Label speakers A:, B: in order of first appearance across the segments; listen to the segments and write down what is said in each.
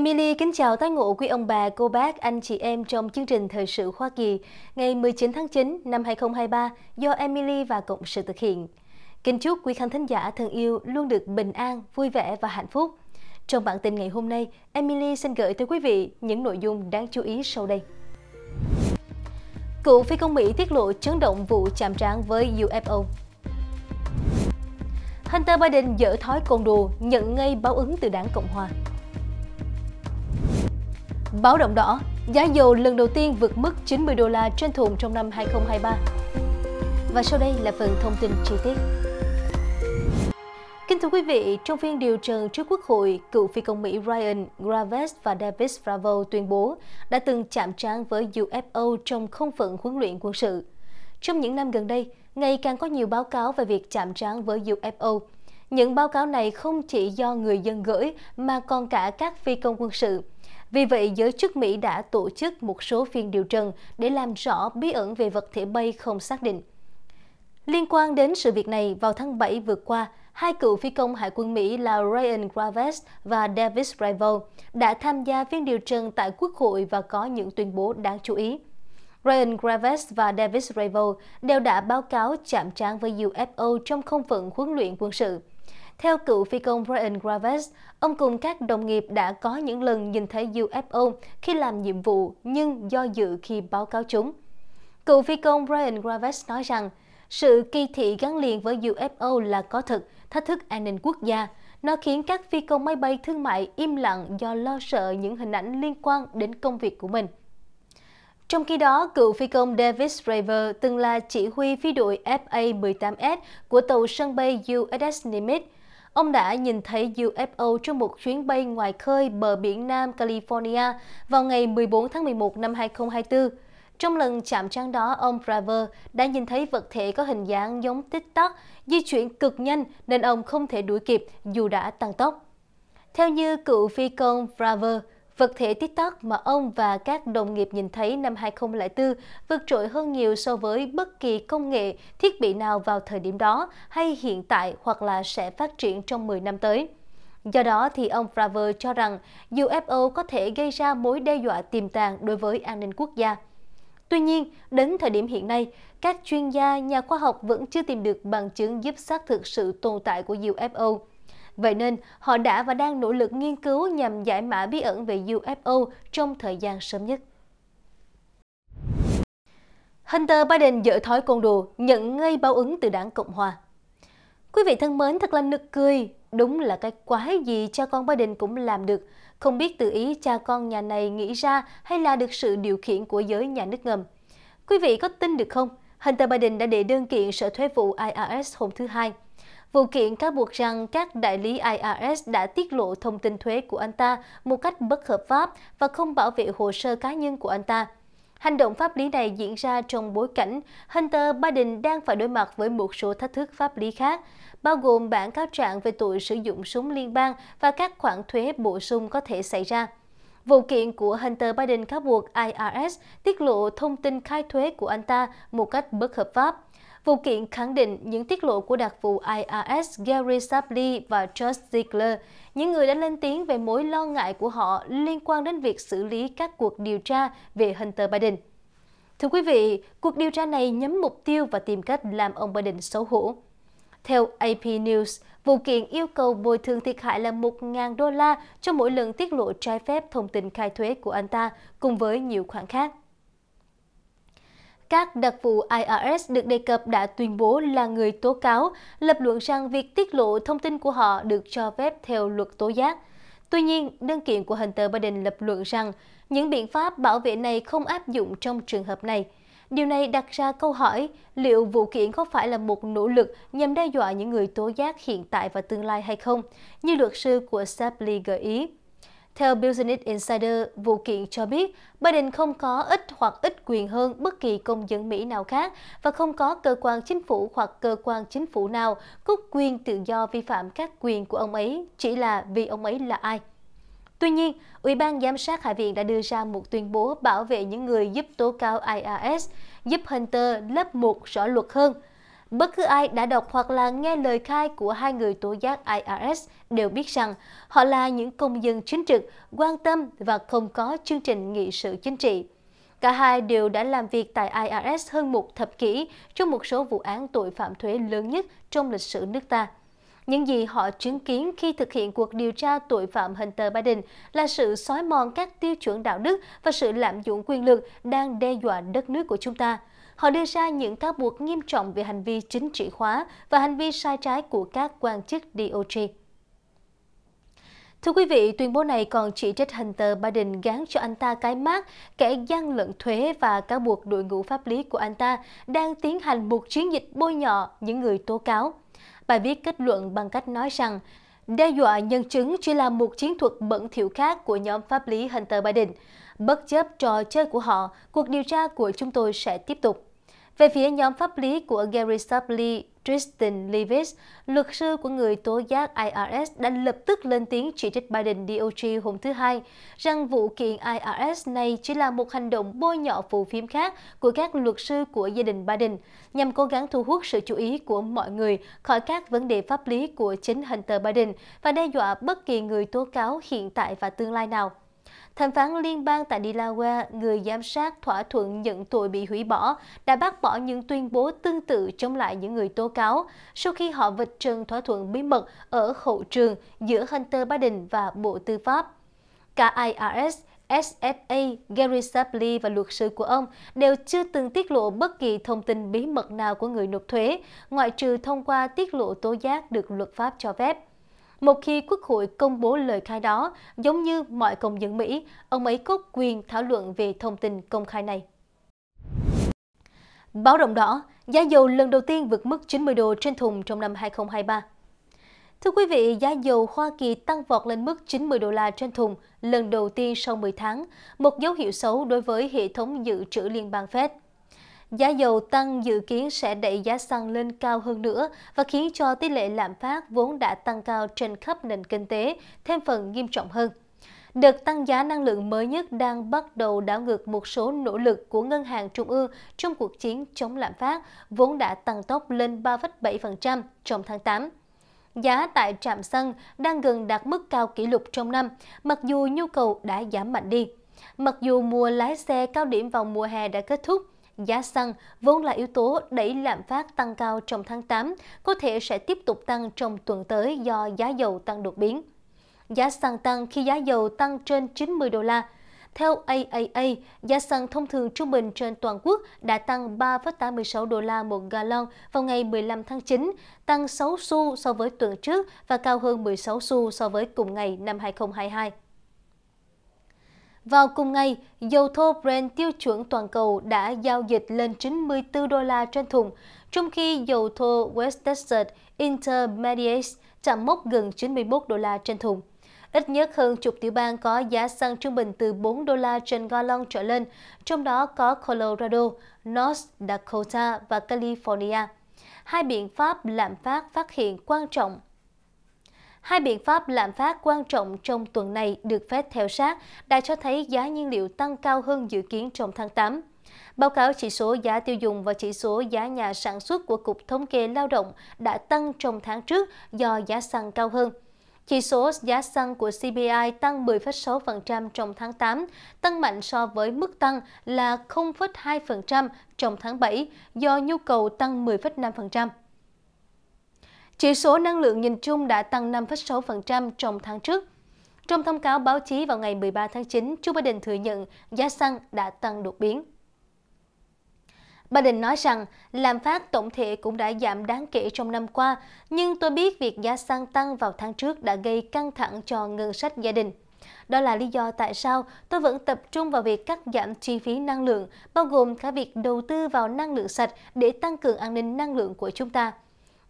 A: Emily kính chào tái ngộ quý ông bà, cô bác, anh chị em trong chương trình Thời sự Hoa Kỳ ngày 19 tháng 9 năm 2023 do Emily và Cộng sự thực hiện. Kính chúc quý khán thính giả thân yêu luôn được bình an, vui vẻ và hạnh phúc. Trong bản tin ngày hôm nay, Emily xin gửi tới quý vị những nội dung đáng chú ý sau đây. Cựu phi công Mỹ tiết lộ chấn động vụ chạm trán với UFO. Hunter Biden dở thói côn đồ, nhận ngay báo ứng từ đảng Cộng Hòa. Báo động đỏ, giá dầu lần đầu tiên vượt mức 90 đô la trên thùng trong năm 2023. Và sau đây là phần thông tin chi tiết. Kính thưa quý vị, trong phiên điều trần trước Quốc hội, cựu phi công Mỹ Ryan Graves và David Bravo tuyên bố đã từng chạm trán với UFO trong không phận huấn luyện quân sự. Trong những năm gần đây, ngày càng có nhiều báo cáo về việc chạm trán với UFO. Những báo cáo này không chỉ do người dân gửi mà còn cả các phi công quân sự. Vì vậy, giới chức Mỹ đã tổ chức một số phiên điều trần để làm rõ bí ẩn về vật thể bay không xác định. Liên quan đến sự việc này, vào tháng 7 vừa qua, hai cựu phi công Hải quân Mỹ là Ryan Graves và Davis Rival đã tham gia phiên điều trần tại Quốc hội và có những tuyên bố đáng chú ý. Ryan Graves và Davis Rival đều đã báo cáo chạm trán với UFO trong không phận huấn luyện quân sự. Theo cựu phi công Brian Graves, ông cùng các đồng nghiệp đã có những lần nhìn thấy UFO khi làm nhiệm vụ nhưng do dự khi báo cáo chúng. Cựu phi công Brian Graves nói rằng, sự kỳ thị gắn liền với UFO là có thực, thách thức an ninh quốc gia. Nó khiến các phi công máy bay thương mại im lặng do lo sợ những hình ảnh liên quan đến công việc của mình. Trong khi đó, cựu phi công Davis Raver từng là chỉ huy phi đội FA-18S của tàu sân bay USS Nimitz, Ông đã nhìn thấy UFO trong một chuyến bay ngoài khơi bờ biển Nam California vào ngày 14 tháng 11 năm 2024. Trong lần chạm trán đó, ông Braver đã nhìn thấy vật thể có hình dáng giống tích tắc, di chuyển cực nhanh nên ông không thể đuổi kịp dù đã tăng tốc. Theo như cựu phi công Braver, Vật thể TikTok mà ông và các đồng nghiệp nhìn thấy năm 2004 vượt trội hơn nhiều so với bất kỳ công nghệ, thiết bị nào vào thời điểm đó hay hiện tại hoặc là sẽ phát triển trong 10 năm tới. Do đó thì ông Fraver cho rằng UFO có thể gây ra mối đe dọa tiềm tàng đối với an ninh quốc gia. Tuy nhiên, đến thời điểm hiện nay, các chuyên gia, nhà khoa học vẫn chưa tìm được bằng chứng giúp xác thực sự tồn tại của UFO. Vậy nên, họ đã và đang nỗ lực nghiên cứu nhằm giải mã bí ẩn về UFO trong thời gian sớm nhất. Hunter Biden dỡ thói côn đồ, nhận ngay báo ứng từ đảng Cộng Hòa. Quý vị thân mến, thật là nực cười. Đúng là cái quái gì cha con Biden cũng làm được. Không biết tự ý cha con nhà này nghĩ ra hay là được sự điều khiển của giới nhà nước ngầm. Quý vị có tin được không? Hunter Biden đã đệ đơn kiện sở thuế vụ IRS hôm thứ Hai. Vụ kiện cáo buộc rằng các đại lý IRS đã tiết lộ thông tin thuế của anh ta một cách bất hợp pháp và không bảo vệ hồ sơ cá nhân của anh ta. Hành động pháp lý này diễn ra trong bối cảnh Hunter Biden đang phải đối mặt với một số thách thức pháp lý khác, bao gồm bản cáo trạng về tội sử dụng súng liên bang và các khoản thuế bổ sung có thể xảy ra. Vụ kiện của Hunter Biden cáo buộc IRS tiết lộ thông tin khai thuế của anh ta một cách bất hợp pháp. Vụ kiện khẳng định những tiết lộ của đặc vụ IRS Gary Shapley và Josh Ziegler, những người đã lên tiếng về mối lo ngại của họ liên quan đến việc xử lý các cuộc điều tra về Hunter Biden. Thưa quý vị, cuộc điều tra này nhắm mục tiêu và tìm cách làm ông Biden xấu hổ. Theo AP News, vụ kiện yêu cầu bồi thường thiệt hại là 1.000 đô la cho mỗi lần tiết lộ trái phép thông tin khai thuế của anh ta, cùng với nhiều khoản khác các đặc vụ IRS được đề cập đã tuyên bố là người tố cáo, lập luận rằng việc tiết lộ thông tin của họ được cho phép theo luật tố giác. Tuy nhiên, đơn kiện của Hunter Biden lập luận rằng những biện pháp bảo vệ này không áp dụng trong trường hợp này. Điều này đặt ra câu hỏi liệu vụ kiện có phải là một nỗ lực nhằm đe dọa những người tố giác hiện tại và tương lai hay không, như luật sư của Sapley gợi ý. Theo Business Insider, vụ kiện cho biết Biden không có ít hoặc ít quyền hơn bất kỳ công dân Mỹ nào khác và không có cơ quan chính phủ hoặc cơ quan chính phủ nào có quyền tự do vi phạm các quyền của ông ấy chỉ là vì ông ấy là ai. Tuy nhiên, Ủy ban Giám sát Hạ viện đã đưa ra một tuyên bố bảo vệ những người giúp tố cáo IRS, giúp Hunter lớp 1 rõ luật hơn – Bất cứ ai đã đọc hoặc là nghe lời khai của hai người tố giác IRS đều biết rằng họ là những công dân chính trực, quan tâm và không có chương trình nghị sự chính trị. Cả hai đều đã làm việc tại IRS hơn một thập kỷ trong một số vụ án tội phạm thuế lớn nhất trong lịch sử nước ta. Những gì họ chứng kiến khi thực hiện cuộc điều tra tội phạm Hunter Biden là sự xói mòn các tiêu chuẩn đạo đức và sự lạm dụng quyền lực đang đe dọa đất nước của chúng ta. Họ đưa ra những cáo buộc nghiêm trọng về hành vi chính trị hóa và hành vi sai trái của các quan chức DOJ. Thưa quý vị, tuyên bố này còn chỉ trích Hunter Biden gán cho anh ta cái mát, kẻ gian lận thuế và cáo buộc đội ngũ pháp lý của anh ta đang tiến hành một chiến dịch bôi nhọ những người tố cáo. Bài viết kết luận bằng cách nói rằng đe dọa nhân chứng chỉ là một chiến thuật bẩn thỉu khác của nhóm pháp lý Hunter Biden. Bất chấp trò chơi của họ, cuộc điều tra của chúng tôi sẽ tiếp tục. Về phía nhóm pháp lý của Gary Shapley, Tristan Levis, luật sư của người tố giác IRS đã lập tức lên tiếng chỉ trích Biden DOJ hôm thứ Hai rằng vụ kiện IRS này chỉ là một hành động bôi nhọ phù phiếm khác của các luật sư của gia đình Biden nhằm cố gắng thu hút sự chú ý của mọi người khỏi các vấn đề pháp lý của chính Hunter Biden và đe dọa bất kỳ người tố cáo hiện tại và tương lai nào. Thẩm phán liên bang tại Delaware, người giám sát thỏa thuận nhận tội bị hủy bỏ, đã bác bỏ những tuyên bố tương tự chống lại những người tố cáo sau khi họ vạch trần thỏa thuận bí mật ở hậu trường giữa Hunter Biden và Bộ Tư pháp. Cả IRS, SSA, Gary Shapley và luật sư của ông đều chưa từng tiết lộ bất kỳ thông tin bí mật nào của người nộp thuế, ngoại trừ thông qua tiết lộ tố giác được luật pháp cho phép. Một khi Quốc hội công bố lời khai đó, giống như mọi công dân Mỹ, ông ấy có quyền thảo luận về thông tin công khai này. Báo động đỏ, giá dầu lần đầu tiên vượt mức 90 đô trên thùng trong năm 2023. Thưa quý vị, giá dầu Hoa Kỳ tăng vọt lên mức 90 đô la trên thùng lần đầu tiên sau 10 tháng, một dấu hiệu xấu đối với hệ thống dự trữ liên bang Fed. Giá dầu tăng dự kiến sẽ đẩy giá xăng lên cao hơn nữa và khiến cho tỷ lệ lạm phát vốn đã tăng cao trên khắp nền kinh tế thêm phần nghiêm trọng hơn. Đợt tăng giá năng lượng mới nhất đang bắt đầu đảo ngược một số nỗ lực của ngân hàng trung ương trong cuộc chiến chống lạm phát, vốn đã tăng tốc lên 3,7% trong tháng 8 giá tại trạm xăng đang gần đạt mức cao kỷ lục trong năm, mặc dù nhu cầu đã giảm mạnh đi. Mặc dù mùa lái xe cao điểm vào mùa hè đã kết thúc, giá xăng vốn là yếu tố đẩy lạm phát tăng cao trong tháng 8, có thể sẽ tiếp tục tăng trong tuần tới do giá dầu tăng đột biến. Giá xăng tăng khi giá dầu tăng trên 90 đô la. Theo AAA, giá xăng thông thường trung bình trên toàn quốc đã tăng 3,86 đô la một gallon vào ngày 15 tháng 9, tăng 6 xu so với tuần trước và cao hơn 16 xu so với cùng ngày năm 2022. Vào cùng ngày, dầu thô Brent tiêu chuẩn toàn cầu đã giao dịch lên 94 đô la trên thùng, trong khi dầu thô West Texas Intermediate chạm mốc gần 91 đô la trên thùng. Ít nhất hơn chục tiểu bang có giá xăng trung bình từ 4 đô la trên gallon trở lên, trong đó có Colorado, North Dakota và California. Hai biện pháp lạm phát phát hiện quan trọng Hai biện pháp lạm phát quan trọng trong tuần này được phép theo sát đã cho thấy giá nhiên liệu tăng cao hơn dự kiến trong tháng 8. Báo cáo chỉ số giá tiêu dùng và chỉ số giá nhà sản xuất của Cục Thống kê Lao động đã tăng trong tháng trước do giá xăng cao hơn. Chỉ số giá xăng của CPI tăng 10,6% trong tháng 8, tăng mạnh so với mức tăng là 0,2% trong tháng 7 do nhu cầu tăng 10,5%. Chỉ số năng lượng nhìn chung đã tăng 5,6% trong tháng trước. Trong thông cáo báo chí vào ngày 13 tháng 9, Joe Biden thừa nhận giá xăng đã tăng đột biến. Biden nói rằng lạm phát tổng thể cũng đã giảm đáng kể trong năm qua, nhưng tôi biết việc giá xăng tăng vào tháng trước đã gây căng thẳng cho ngân sách gia đình. Đó là lý do tại sao tôi vẫn tập trung vào việc cắt giảm chi phí năng lượng, bao gồm cả việc đầu tư vào năng lượng sạch để tăng cường an ninh năng lượng của chúng ta.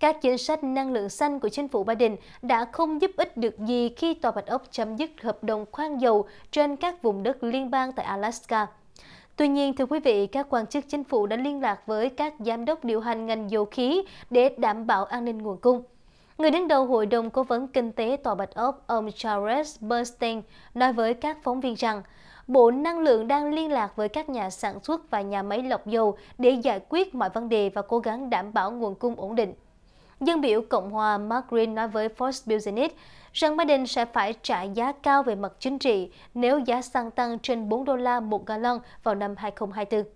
A: Các chính sách năng lượng xanh của chính phủ Biden đã không giúp ích được gì khi Tòa Bạch Ốc chấm dứt hợp đồng khoan dầu trên các vùng đất liên bang tại Alaska. Tuy nhiên, thưa quý vị, các quan chức chính phủ đã liên lạc với các giám đốc điều hành ngành dầu khí để đảm bảo an ninh nguồn cung. Người đứng đầu Hội đồng Cố vấn Kinh tế Tòa Bạch Ốc, ông Charles Bernstein, nói với các phóng viên rằng Bộ Năng lượng đang liên lạc với các nhà sản xuất và nhà máy lọc dầu để giải quyết mọi vấn đề và cố gắng đảm bảo nguồn cung ổn định. Dân biểu Cộng hòa Mark Green nói với Fox Business rằng Biden sẽ phải trả giá cao về mặt chính trị nếu giá xăng tăng trên 4 đô la một gallon vào năm 2024.